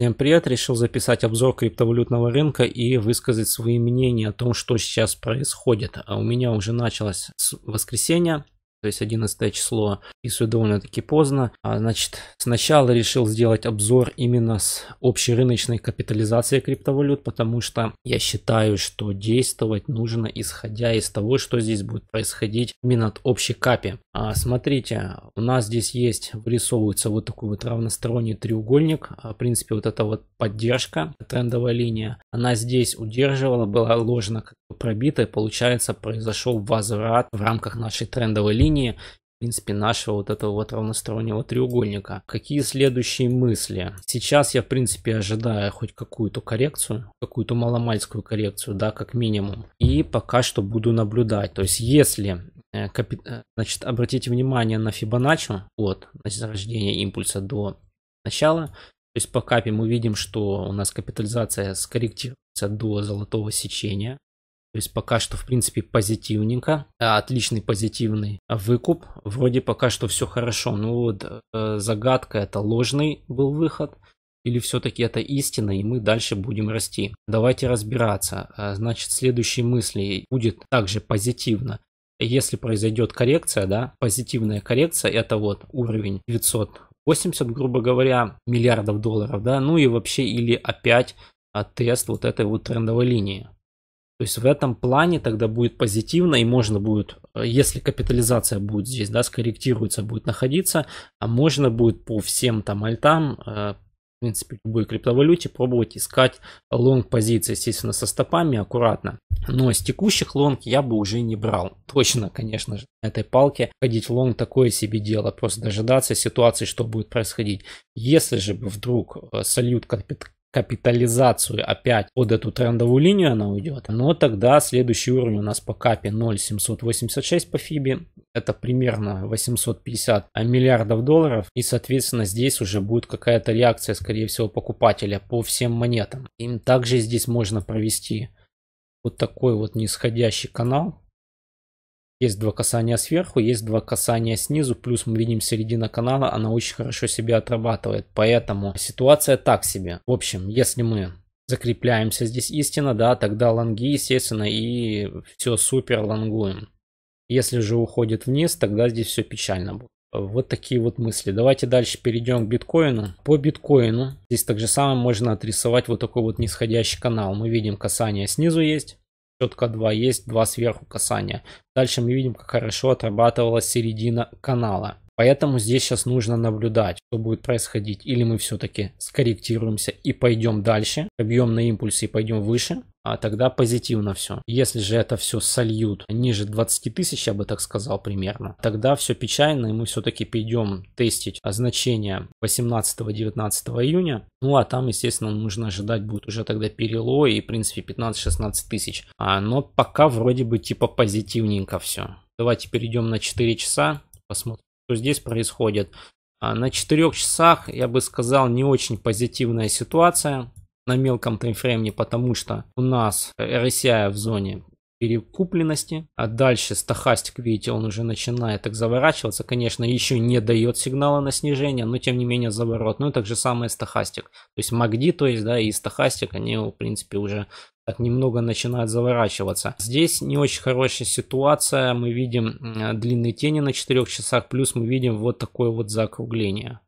Всем привет! Решил записать обзор криптовалютного рынка и высказать свои мнения о том, что сейчас происходит. А у меня уже началось с воскресенья, то есть 11 число, писаю довольно-таки поздно. А, значит, сначала решил сделать обзор именно с общей рыночной капитализации криптовалют, потому что я считаю, что действовать нужно исходя из того, что здесь будет происходить именно от общей капи. А, смотрите, у нас здесь есть, вырисовывается вот такой вот равносторонний треугольник, а в принципе, вот эта вот поддержка, трендовая линия, она здесь удерживала, была ложно пробита, и получается произошел возврат в рамках нашей трендовой линии, линии, в принципе, нашего вот этого вот равностороннего треугольника. Какие следующие мысли? Сейчас я, в принципе, ожидаю хоть какую-то коррекцию, какую-то маломальскую коррекцию, да, как минимум. И пока что буду наблюдать. То есть, если э, э, Значит, обратите внимание на Fibonacci от значит, рождения импульса до начала. То есть по капе мы видим, что у нас капитализация скорректируется до золотого сечения. То есть пока что, в принципе, позитивненько. А отличный позитивный выкуп. Вроде пока что все хорошо. Ну вот э, загадка это ложный был выход. Или все-таки это истина, и мы дальше будем расти. Давайте разбираться. А, значит, следующие мысли будет также позитивно. Если произойдет коррекция, да, позитивная коррекция, это вот уровень 980, грубо говоря, миллиардов долларов, да, ну и вообще или опять а, тест вот этой вот трендовой линии. То есть в этом плане тогда будет позитивно и можно будет, э, если капитализация будет здесь, да, скорректируется, будет находиться, а можно будет по всем там альтам, э, в принципе, любой криптовалюте пробовать искать лонг позиции, естественно, со стопами аккуратно. Но с текущих лонг я бы уже не брал. Точно, конечно же, на этой палке ходить лонг такое себе дело, просто дожидаться ситуации, что будет происходить. Если же вдруг э, сольют капитализацию, капитализацию опять под эту трендовую линию она уйдет, но тогда следующий уровень у нас по капе 0,786 по Фиби это примерно 850 миллиардов долларов, и соответственно здесь уже будет какая-то реакция, скорее всего, покупателя по всем монетам. и также здесь можно провести вот такой вот нисходящий канал, есть два касания сверху, есть два касания снизу, плюс мы видим середина канала, она очень хорошо себя отрабатывает, поэтому ситуация так себе. В общем, если мы закрепляемся здесь истина, да, тогда лонги, естественно, и все супер лонгуем. Если же уходит вниз, тогда здесь все печально будет. Вот такие вот мысли. Давайте дальше перейдем к биткоину. По биткоину здесь так же самое можно отрисовать вот такой вот нисходящий канал. Мы видим касание снизу есть, четко два есть, два сверху касания. Дальше мы видим, как хорошо отрабатывалась середина канала. Поэтому здесь сейчас нужно наблюдать, что будет происходить. Или мы все-таки скорректируемся и пойдем дальше, объем на импульсе и пойдем выше, а тогда позитивно все. Если же это все сольют ниже 20 тысяч, я бы так сказал примерно, тогда все печально, и мы все-таки пойдем тестить значение 18-19 июня. Ну а там, естественно, нужно ожидать будет уже тогда перело и, в принципе, 15-16 тысяч. А, но пока вроде бы типа позитивненько все. Давайте перейдем на 4 часа, посмотрим что здесь происходит. А, на 4 часах, я бы сказал, не очень позитивная ситуация на мелком таймфрейме, потому что у нас RSI в зоне перекупленности. А дальше стахастик, видите, он уже начинает так заворачиваться. Конечно, еще не дает сигнала на снижение, но тем не менее заворот. Ну и так же самое стахастик. То есть магди, то есть, да, и стахастик, они, в принципе, уже немного начинает заворачиваться. Здесь не очень хорошая ситуация, мы видим длинные тени на 4 часах, плюс мы видим вот такое вот закругление.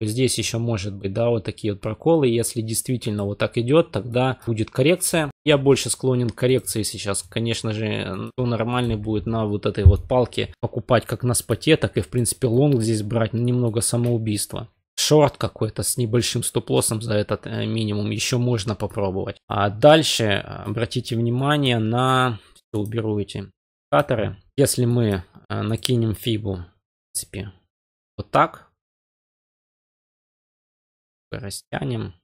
Здесь еще может быть, да, вот такие вот проколы. Если действительно вот так идет, тогда будет коррекция. Я больше склонен к коррекции сейчас. Конечно же, то ну, нормальный будет на вот этой вот палке покупать как на споте, так и в принципе лонг здесь брать немного самоубийства шорт какой-то с небольшим стоп-лоссом за этот э, минимум еще можно попробовать. А дальше э, обратите внимание на... Уберу эти индикаторы. Если мы э, накинем фибу, в принципе, вот так, растянем.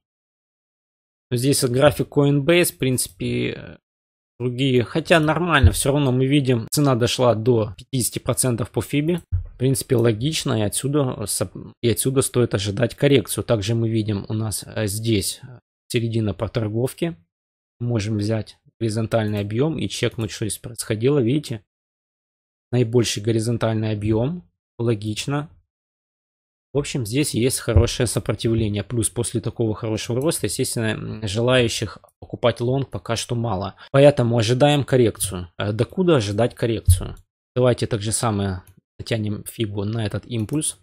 Здесь график Coinbase, в принципе, другие. Хотя нормально, все равно мы видим, цена дошла до 50% по фибе. В принципе, логично, и отсюда, и отсюда стоит ожидать коррекцию. Также мы видим у нас э, здесь э, середина проторговки. Можем взять горизонтальный объем и чекнуть, что здесь происходило. Видите, наибольший горизонтальный объем. Логично. В общем, здесь есть хорошее сопротивление. Плюс после такого хорошего роста, естественно, желающих покупать лонг пока что мало. Поэтому ожидаем коррекцию. Э, Докуда ожидать коррекцию? Давайте так же самое натянем фигу на этот импульс.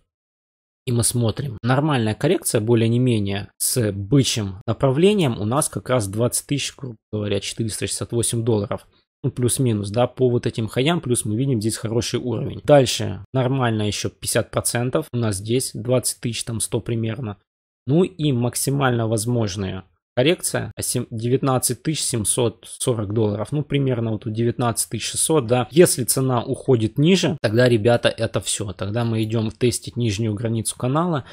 И мы смотрим. Нормальная коррекция, более не менее, с бычьим направлением у нас как раз 20 тысяч, грубо говоря, 468 долларов. Ну, плюс-минус, да, по вот этим хаям, плюс мы видим здесь хороший уровень. Дальше нормально еще 50%, у нас здесь 20 тысяч, там 100 примерно. Ну и максимально возможная коррекция 19 а 740 долларов, ну примерно вот 19 600, да. Если цена уходит ниже, тогда, ребята, это все. Тогда мы идем тестить нижнюю границу канала,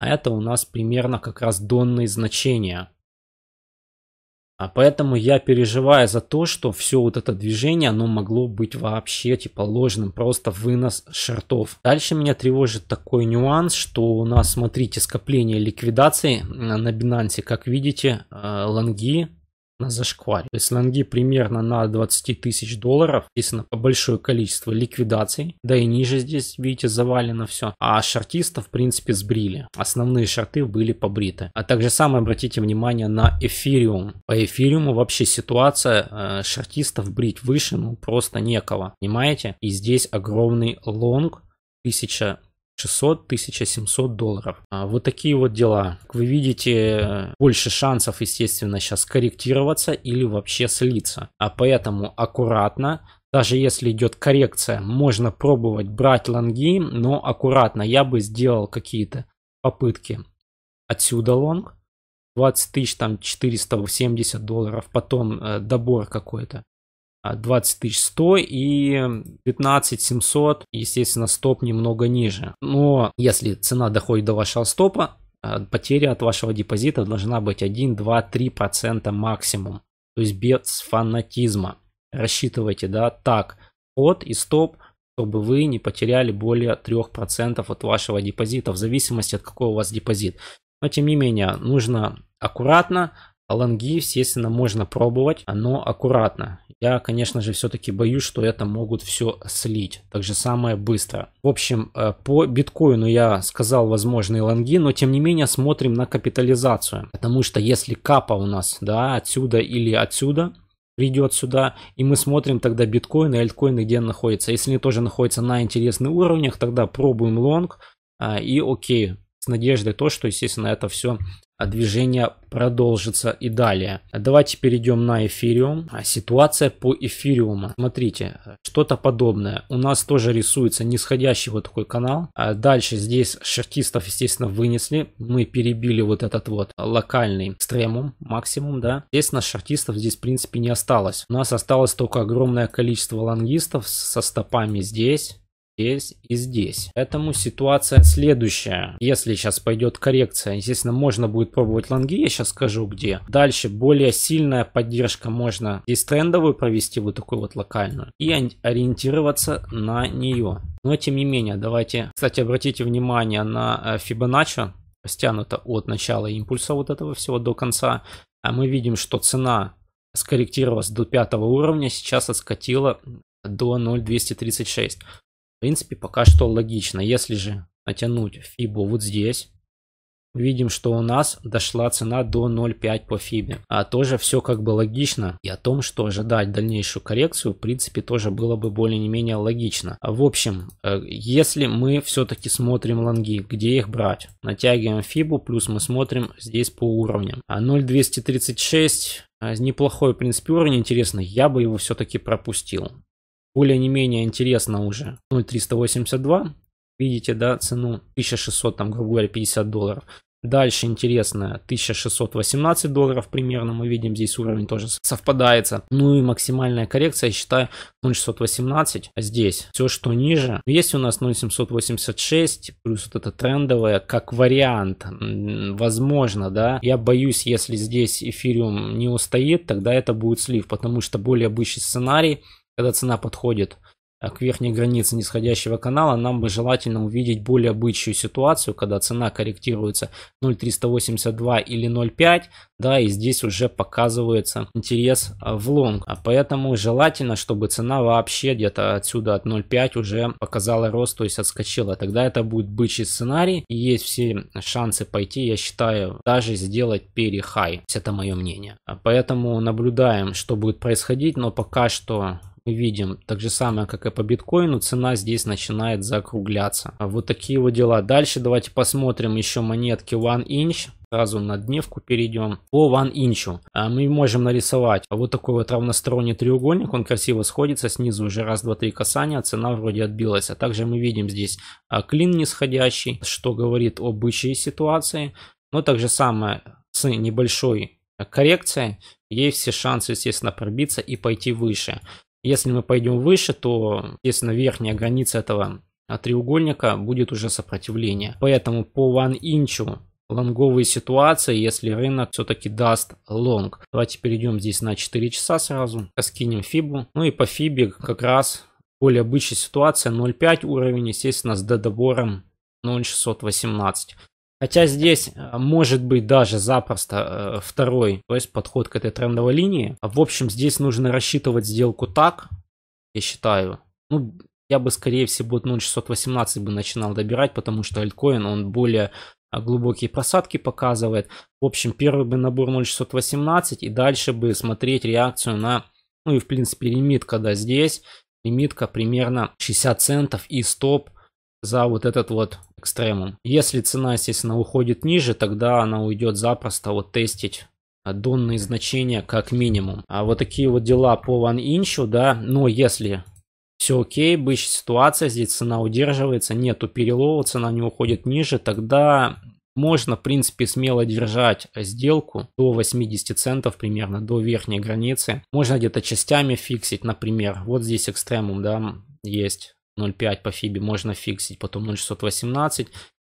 а это у нас примерно как раз донные значения. А поэтому я переживаю за то, что все вот это движение, оно могло быть вообще типа ложным, просто вынос шортов. Дальше меня тревожит такой нюанс, что у нас, смотрите, скопление ликвидации на Binance, как видите, э, лонги на зашкваре. То есть лонги примерно на 20 тысяч долларов, если по большое количество ликвидаций, да и ниже здесь, видите, завалено все. А шортистов, в принципе, сбрили. Основные шорты были побриты. А также самое обратите внимание на эфириум. По эфириуму вообще ситуация э, шортистов брить выше, ну просто некого, понимаете? И здесь огромный лонг, 1000 600-1700 долларов. А, вот такие вот дела. Как вы видите, э, больше шансов, естественно, сейчас корректироваться или вообще слиться. А поэтому аккуратно, даже если идет коррекция, можно пробовать брать лонги, но аккуратно. Я бы сделал какие-то попытки. Отсюда лонг. 20 тысяч, там 470 долларов, потом э, добор какой-то. 20100 а, и 15700, естественно, стоп немного ниже. Но если цена доходит до вашего стопа, а, потеря от вашего депозита должна быть 1, 2, 3 процента максимум. То есть без фанатизма. Рассчитывайте, да, так, от и стоп, чтобы вы не потеряли более 3% от вашего депозита, в зависимости от какого у вас депозит. Но тем не менее, нужно аккуратно, Аланги, естественно, можно пробовать, но аккуратно. Я, конечно же, все-таки боюсь, что это могут все слить. Так же самое быстро. В общем, э, по биткоину я сказал возможные лонги, но тем не менее смотрим на капитализацию. Потому что если капа у нас, да, отсюда или отсюда, придет сюда, и мы смотрим тогда биткоины и альткоины, где находится. Если они тоже находятся на интересных уровнях, тогда пробуем лонг, а, и окей, с надеждой то, что, естественно, это все а, движение продолжится и далее. Давайте перейдем на эфириум. А, ситуация по эфириуму. Смотрите, что-то подобное. У нас тоже рисуется нисходящий вот такой канал. А, дальше здесь шортистов естественно, вынесли. Мы перебили вот этот вот локальный экстремум, максимум, да. Естественно, шортистов здесь, в принципе, не осталось. У нас осталось только огромное количество лонгистов со стопами здесь здесь и здесь. Поэтому ситуация следующая. Если сейчас пойдет коррекция, естественно, можно будет пробовать лонги, я сейчас скажу где. Дальше более сильная поддержка можно здесь трендовую провести, вот такую вот локальную, и ориентироваться на нее. Но тем не менее, давайте, кстати, обратите внимание на э, Fibonacci, стянуто от начала импульса вот этого всего до конца. А мы видим, что цена скорректировалась до пятого уровня, сейчас отскатила до 0,236 принципе, пока что логично. Если же натянуть фибу вот здесь, видим, что у нас дошла цена до 0,5 по фибе. А тоже все как бы логично. И о том, что ожидать дальнейшую коррекцию, в принципе, тоже было бы более-менее логично. А в общем, э, если мы все-таки смотрим лонги, где их брать? Натягиваем фибу, плюс мы смотрим здесь по уровням. 0,236... А э, неплохой, в принципе, уровень, интересно, я бы его все-таки пропустил. Более не менее интересно уже 0,382. Ну, Видите, да, цену 1600, там, грубо говоря, 50 долларов. Дальше интересно, 1618 долларов примерно, мы видим здесь уровень тоже совпадается. Ну и максимальная коррекция, я считаю, 0,618 а здесь. Все, что ниже. Есть у нас 0,786, плюс вот это трендовое, как вариант, возможно, да. Я боюсь, если здесь эфириум не устоит, тогда это будет слив, потому что более обычный сценарий когда цена подходит э, к верхней границе нисходящего канала, нам бы желательно увидеть более бычью ситуацию, когда цена корректируется 0.382 или 0.5, да, и здесь уже показывается интерес э, в лонг. А поэтому желательно, чтобы цена вообще где-то отсюда от 0.5 уже показала рост, то есть отскочила. Тогда это будет бычий сценарий, и есть все шансы пойти, я считаю, даже сделать перехай. Это мое мнение. А поэтому наблюдаем, что будет происходить, но пока что мы видим, так же самое, как и по биткоину, цена здесь начинает закругляться. А вот такие вот дела. Дальше давайте посмотрим еще монетки One Inch. Сразу на дневку перейдем. По One Inch а мы можем нарисовать вот такой вот равносторонний треугольник. Он красиво сходится. Снизу уже раз, два, три касания. Цена вроде отбилась. А также мы видим здесь а, клин нисходящий, что говорит об бычьей ситуации. Но так же самое с небольшой коррекцией. Есть все шансы, естественно, пробиться и пойти выше. Если мы пойдем выше, то, естественно, верхняя граница этого а, треугольника будет уже сопротивление. Поэтому по ван-инчу лонговые ситуации, если рынок все-таки даст лонг. Давайте перейдем здесь на 4 часа сразу, скинем фибу. Ну и по фибе как раз более обычная ситуация 0.5 уровень, естественно, с додобором 0.618. Хотя здесь э, может быть даже запросто э, второй, то есть подход к этой трендовой линии. А в общем, здесь нужно рассчитывать сделку так, я считаю. Ну, я бы, скорее всего, 0618 бы начинал добирать, потому что альткоин, он более э, глубокие просадки показывает. В общем, первый бы набор 0618 и дальше бы смотреть реакцию на, ну и в принципе лимит, когда здесь лимитка примерно 60 центов и стоп за вот этот вот экстремум. Если цена, естественно, уходит ниже, тогда она уйдет запросто вот тестить донные значения как минимум. А вот такие вот дела по One Inch, да, но если все окей, бычья ситуация, здесь цена удерживается, нету перелова, цена не уходит ниже, тогда можно, в принципе, смело держать сделку до 80 центов примерно, до верхней границы. Можно где-то частями фиксить, например, вот здесь экстремум, да, есть 0,5 по фибе можно фиксить, потом 0,618.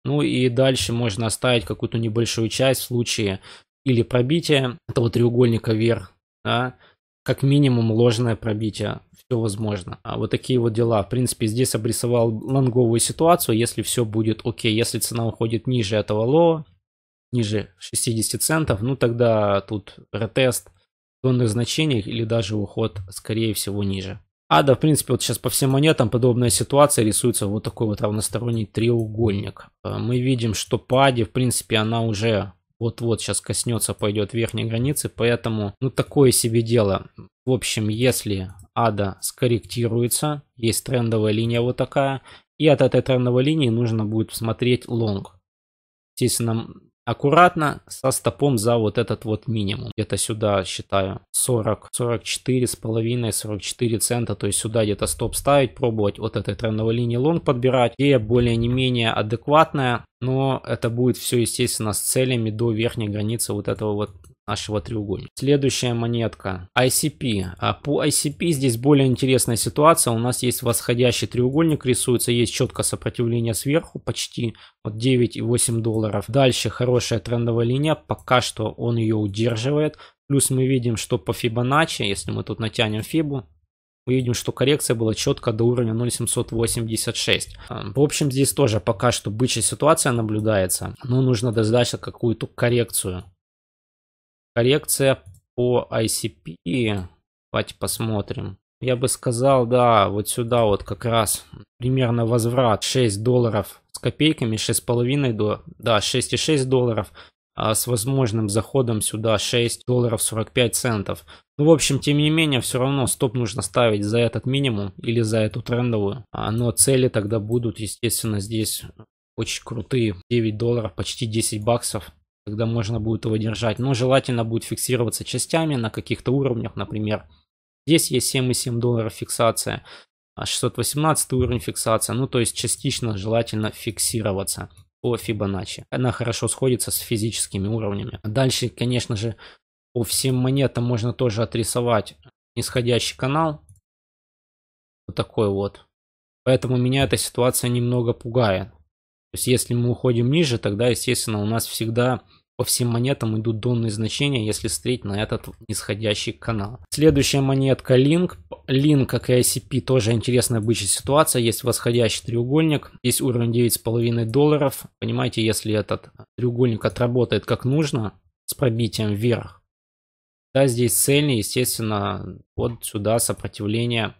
Ну и дальше можно оставить какую-то небольшую часть в случае или пробития этого треугольника вверх, да, как минимум ложное пробитие, все возможно. А вот такие вот дела. В принципе, здесь обрисовал лонговую ситуацию, если все будет окей, если цена уходит ниже этого лоа, ниже 60 центов, ну тогда тут ретест донных значений или даже уход, скорее всего, ниже. А, да, в принципе, вот сейчас по всем монетам подобная ситуация рисуется вот такой вот равносторонний треугольник. Э, мы видим, что паде, в принципе, она уже вот-вот сейчас коснется, пойдет верхней границы, поэтому, ну, такое себе дело. В общем, если ада скорректируется, есть трендовая линия вот такая, и от этой трендовой линии нужно будет смотреть лонг. Естественно, аккуратно со стопом за вот этот вот минимум. Где-то сюда считаю 40, 44 с половиной, 44 цента. То есть сюда где-то стоп ставить, пробовать вот этой трендовой линии лонг подбирать. Идея более не менее адекватная, но это будет все естественно с целями до верхней границы вот этого вот нашего треугольника. Следующая монетка ICP. А по ICP здесь более интересная ситуация. У нас есть восходящий треугольник рисуется, есть четкое сопротивление сверху, почти вот 9,8 долларов. Дальше хорошая трендовая линия, пока что он ее удерживает. Плюс мы видим, что по Fibonacci, если мы тут натянем Фибу, мы видим, что коррекция была четко до уровня 0,786. А, в общем, здесь тоже пока что бычья ситуация наблюдается, но нужно дождаться какую-то коррекцию Коррекция по ICP. Давайте посмотрим. Я бы сказал, да, вот сюда вот как раз примерно возврат 6 долларов с копейками, 6,5 до, да, 6,6 долларов а с возможным заходом сюда 6 долларов 45 центов. Ну, в общем, тем не менее, все равно стоп нужно ставить за этот минимум или за эту трендовую. А, но цели тогда будут, естественно, здесь очень крутые. 9 долларов, почти 10 баксов когда можно будет его держать. Но желательно будет фиксироваться частями на каких-то уровнях, например, здесь есть 7,7 долларов фиксация, 618 а уровень фиксация, ну то есть частично желательно фиксироваться по Fibonacci. Она хорошо сходится с физическими уровнями. Дальше, конечно же, по всем монетам можно тоже отрисовать нисходящий канал. Вот такой вот. Поэтому меня эта ситуация немного пугает. То есть если мы уходим ниже, тогда, естественно, у нас всегда по всем монетам идут донные значения, если встретить на этот нисходящий канал. Следующая монетка Link. Link, как и ICP, тоже интересная обычная ситуация. Есть восходящий треугольник. есть уровень 9,5 долларов. Понимаете, если этот треугольник отработает как нужно, с пробитием вверх, да, здесь цельный, естественно, вот сюда сопротивление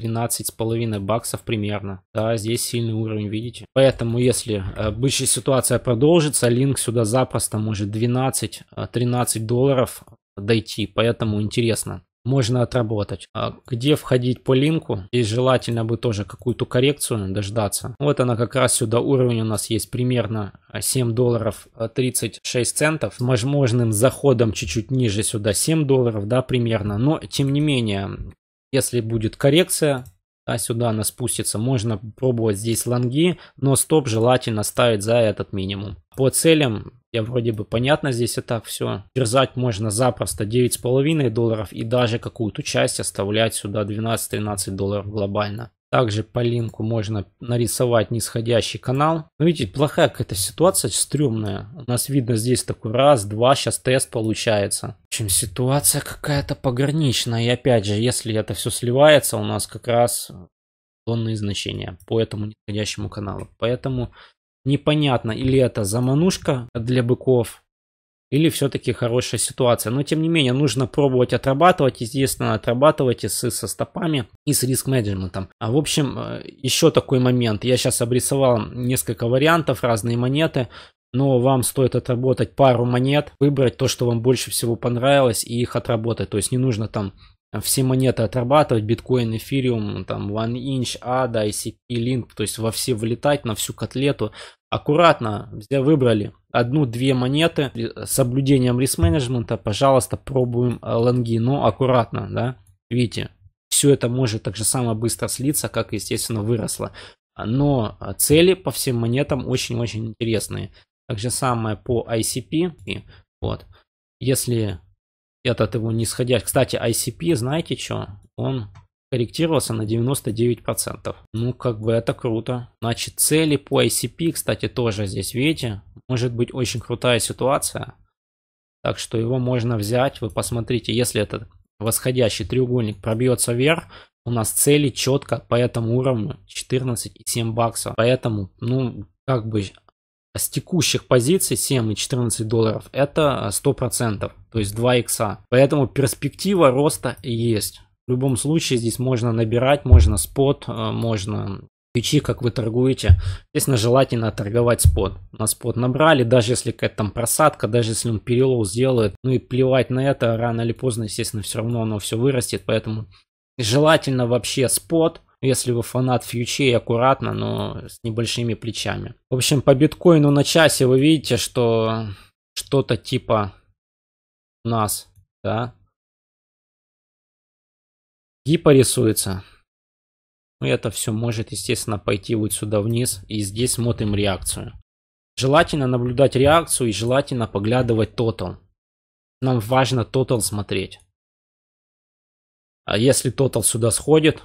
12,5 баксов примерно. Да, здесь сильный уровень, видите? Поэтому, если э, бычья ситуация продолжится, линк сюда запросто может 12-13 э, долларов дойти. Поэтому интересно можно отработать. А где входить по линку? Здесь желательно бы тоже какую-то коррекцию дождаться. Вот она как раз сюда уровень у нас есть примерно 7 э, долларов 36 центов. С возможным заходом чуть-чуть ниже сюда 7 долларов, да, примерно. Но тем не менее, если будет коррекция, а сюда она спустится, можно пробовать здесь лонги, но стоп желательно ставить за этот минимум. По целям, я вроде бы понятно здесь это все. Терзать можно запросто с половиной долларов и даже какую-то часть оставлять сюда 12-13 долларов глобально. Также по линку можно нарисовать нисходящий канал. но ну, видите, плохая какая-то ситуация, стрёмная. У нас видно здесь такой раз, два, сейчас тест получается. В общем, ситуация какая-то пограничная. И опять же, если это все сливается, у нас как раз тонные значения по этому нисходящему каналу. Поэтому непонятно, или это заманушка для быков, или все-таки хорошая ситуация. Но тем не менее, нужно пробовать отрабатывать, естественно, отрабатывайте с, со стопами и с риск-менеджментом. А в общем, э, еще такой момент. Я сейчас обрисовал несколько вариантов, разные монеты. Но вам стоит отработать пару монет, выбрать то, что вам больше всего понравилось, и их отработать. То есть не нужно там все монеты отрабатывать, биткоин, эфириум, там, One Inch, ADA, ICP, Link, то есть во все вылетать на всю котлету. Аккуратно, все выбрали одну-две монеты с соблюдением риск-менеджмента, пожалуйста, пробуем э, лонги, но аккуратно, да, видите, все это может так же самое быстро слиться, как, естественно, выросло. Но цели по всем монетам очень-очень интересные. Так же самое по ICP, вот. Если этот его нисходящий. Кстати, ICP, знаете что? Он корректировался на 99%. Ну, как бы это круто. Значит, цели по ICP, кстати, тоже здесь, видите? Может быть очень крутая ситуация. Так что его можно взять. Вы посмотрите, если этот восходящий треугольник пробьется вверх, у нас цели четко по этому уровню 14,7 баксов. Поэтому, ну, как бы а с текущих позиций 7 и 14 долларов это 100%, а, то есть 2 икса. Поэтому перспектива роста есть. В любом случае здесь можно набирать, можно спот, а, можно фичи, как вы торгуете. Естественно, желательно торговать спот. На спот набрали, даже если какая-то там просадка, даже если он перелоу сделает, ну и плевать на это, рано или поздно, естественно, все равно оно все вырастет, поэтому желательно вообще спот, если вы фанат фьючей, аккуратно, но с небольшими плечами. В общем, по биткоину на часе вы видите, что что-то типа нас, да, гипо рисуется. И ну, это все может, естественно, пойти вот сюда вниз. И здесь смотрим реакцию. Желательно наблюдать реакцию и желательно поглядывать тотал. Нам важно тотал смотреть. А если тотал сюда сходит,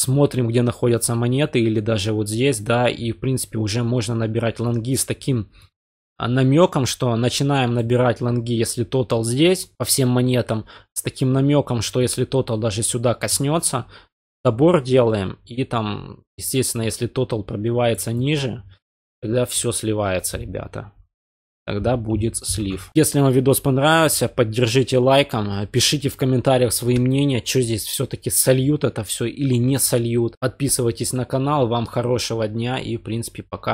смотрим, где находятся монеты или даже вот здесь, да, и в принципе уже можно набирать лонги с таким а, намеком, что начинаем набирать лонги, если тотал здесь, по всем монетам, с таким намеком, что если тотал даже сюда коснется, добор делаем, и там, естественно, если тотал пробивается ниже, тогда все сливается, ребята тогда будет слив. Если вам видос понравился, поддержите лайком, э, пишите в комментариях свои мнения, что здесь все-таки сольют это все или не сольют. Подписывайтесь на канал, вам хорошего дня и в принципе пока.